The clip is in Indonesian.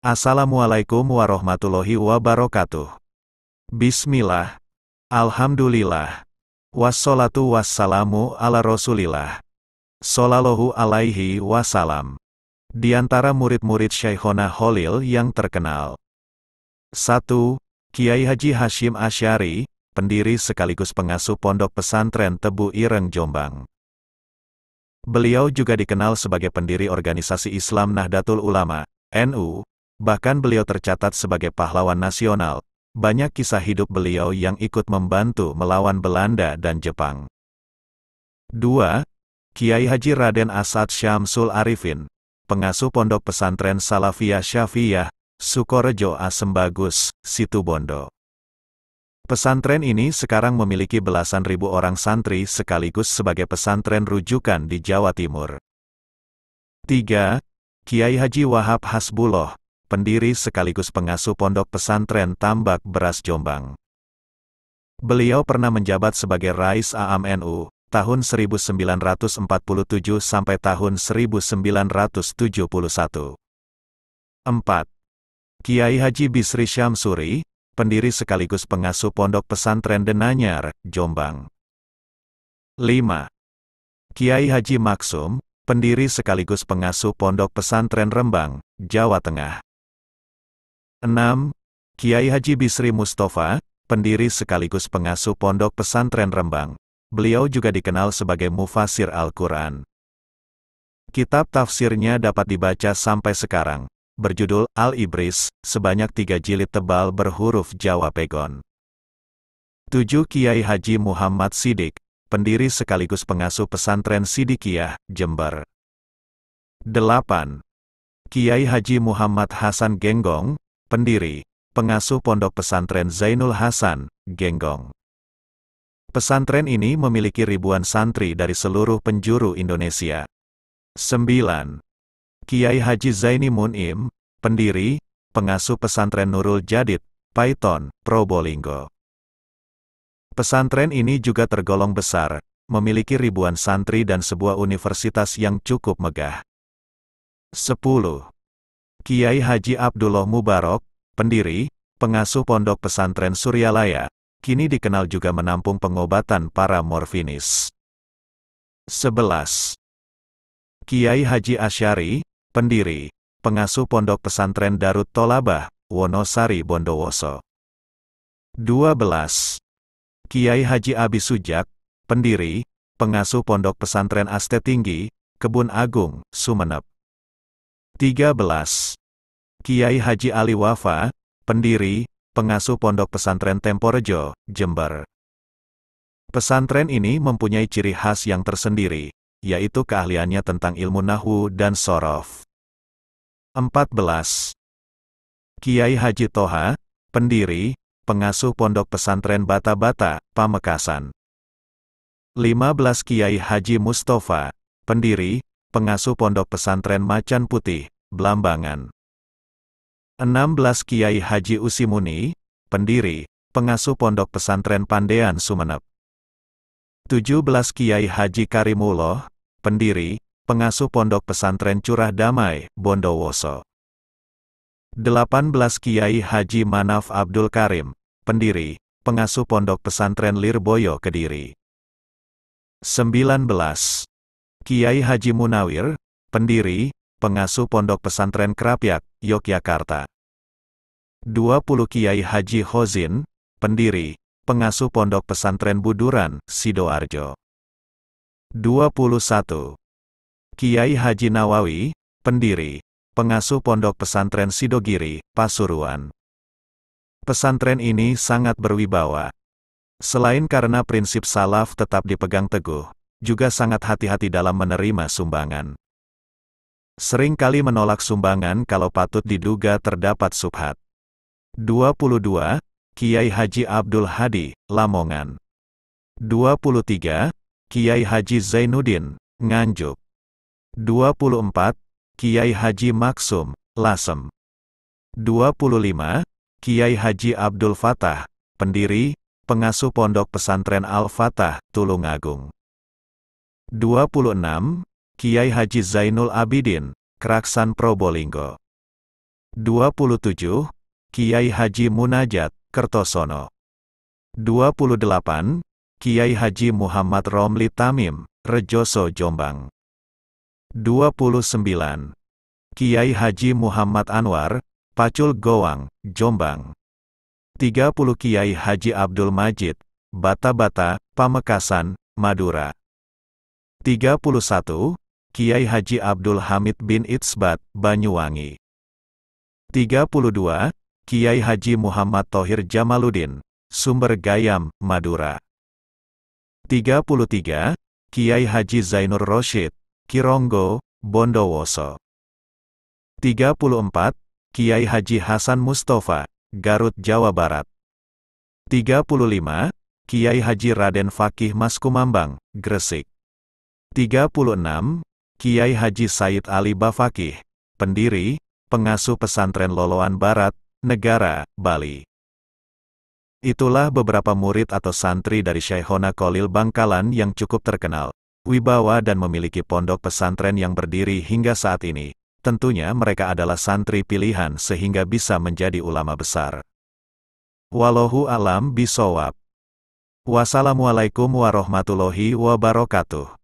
Assalamualaikum warahmatullahi wabarakatuh. Bismillah. Alhamdulillah. Wassalatu wassalamu ala rasulillah. Solallahu alaihi wasalam. Di antara murid-murid Syaikhona Holil yang terkenal. 1. Kiai Haji Hashim Asyari, pendiri sekaligus pengasuh pondok pesantren Tebu Ireng Jombang. Beliau juga dikenal sebagai pendiri organisasi Islam Nahdlatul Ulama, NU, Bahkan beliau tercatat sebagai pahlawan nasional. Banyak kisah hidup beliau yang ikut membantu melawan Belanda dan Jepang. 2. Kiai Haji Raden Asad Syamsul Arifin, pengasuh Pondok Pesantren Salafiyah Syafiyah, Sukorejo Asembagus, Situbondo. Pesantren ini sekarang memiliki belasan ribu orang santri sekaligus sebagai pesantren rujukan di Jawa Timur. 3. Kiai Haji Wahab Hasbuloh pendiri sekaligus pengasuh pondok pesantren Tambak Beras Jombang. Beliau pernah menjabat sebagai Rais Aam NU tahun 1947 sampai tahun 1971. 4. Kiai Haji Bisri Syamsuri, pendiri sekaligus pengasuh pondok pesantren Denanyar, Jombang. 5. Kiai Haji Maksum, pendiri sekaligus pengasuh pondok pesantren Rembang, Jawa Tengah. 6. Kiai Haji Bisri Mustafa, pendiri sekaligus pengasuh Pondok Pesantren Rembang. Beliau juga dikenal sebagai Mufasir Al-Quran. Kitab tafsirnya dapat dibaca sampai sekarang, berjudul Al-Ibris, sebanyak tiga jilid tebal berhuruf Jawa Pegon. 7. Kiai Haji Muhammad Sidik, pendiri sekaligus pengasuh pesantren Sidikiyah, Jember. 8. Kiai Haji Muhammad Hasan Genggong, pendiri, pengasuh pondok pesantren Zainul Hasan, Genggong. Pesantren ini memiliki ribuan santri dari seluruh penjuru Indonesia. 9. Kiai Haji Zaini Munim, pendiri, pengasuh pesantren Nurul Jadid, Python, Probolinggo. Pesantren ini juga tergolong besar, memiliki ribuan santri dan sebuah universitas yang cukup megah. 10. Kiai Haji Abdullah Mubarok, pendiri, pengasuh pondok pesantren Suryalaya, kini dikenal juga menampung pengobatan para morfinis. 11. Kiai Haji Asyari, pendiri, pengasuh pondok pesantren Darut Tolabah, Wonosari Bondowoso. 12. Kiai Haji Abi Sujak, pendiri, pengasuh pondok pesantren Aste Tinggi, Kebun Agung, Sumeneb. 13. Kiai Haji Ali Wafa, pendiri, pengasuh pondok pesantren Temporejo, Jember. Pesantren ini mempunyai ciri khas yang tersendiri, yaitu keahliannya tentang ilmu nahu dan sorof. 14. Kiai Haji Toha, pendiri, pengasuh pondok pesantren Bata-Bata, Pamekasan. 15 Kiai Haji Mustafa, pendiri, pengasuh pondok pesantren Macan Putih, Blambangan. 16 Kiai Haji Usimuni, pendiri, pengasuh Pondok Pesantren Pandean Sumeneb. 17 Kiai Haji Karimullah, pendiri, pengasuh Pondok Pesantren Curah Damai, Bondowoso. 18 Kiai Haji Manaf Abdul Karim, pendiri, pengasuh Pondok Pesantren Lirboyo Kediri. 19. Kiai Haji Munawir, pendiri, pengasuh Pondok Pesantren Kerapyak, Yogyakarta. 20 Kiai Haji Hozin, pendiri, pengasuh Pondok Pesantren Buduran, Sidoarjo. 21. Kiai Haji Nawawi, pendiri, pengasuh Pondok Pesantren Sidogiri, Pasuruan. Pesantren ini sangat berwibawa. Selain karena prinsip salaf tetap dipegang teguh, juga sangat hati-hati dalam menerima sumbangan seringkali menolak sumbangan kalau patut diduga terdapat subhat. 22. Kiai Haji Abdul Hadi, Lamongan. 23. Kiai Haji Zainuddin, Nganjuk. 24. Kiai Haji Maksum, Lasem. 25. Kiai Haji Abdul Fatah, pendiri, pengasuh Pondok Pesantren Al-Fatah, Tulungagung. 26. Kiai Haji Zainul Abidin, Keraksan Probolinggo. 27. Kiai Haji Munajat, Kertosono. 28. Kiai Haji Muhammad Romli Tamim, Rejoso Jombang. 29. Kiai Haji Muhammad Anwar, Pacul Goang, Jombang. 30 Kiai Haji Abdul Majid, Bata-Bata, Pamekasan, Madura. 31. Kiai Haji Abdul Hamid bin Itzbat, Banyuwangi. 32. Kiai Haji Muhammad Tohir Jamaluddin, Sumber Gayam, Madura. 33. Kiai Haji Zainur Roshid, Kironggo, Bondowoso. 34. Kiai Haji Hasan Mustafa, Garut, Jawa Barat. 35. Kiai Haji Raden Fakih Maskumambang, Gresik. 36. Kiai Haji Said Ali Bafakih, pendiri, pengasuh pesantren Loloan Barat, Negara, Bali. Itulah beberapa murid atau santri dari Syekhona Kolil Bangkalan yang cukup terkenal, wibawa dan memiliki pondok pesantren yang berdiri hingga saat ini. Tentunya mereka adalah santri pilihan sehingga bisa menjadi ulama besar. Walohu alam bisowab. Wassalamualaikum warahmatullahi wabarakatuh.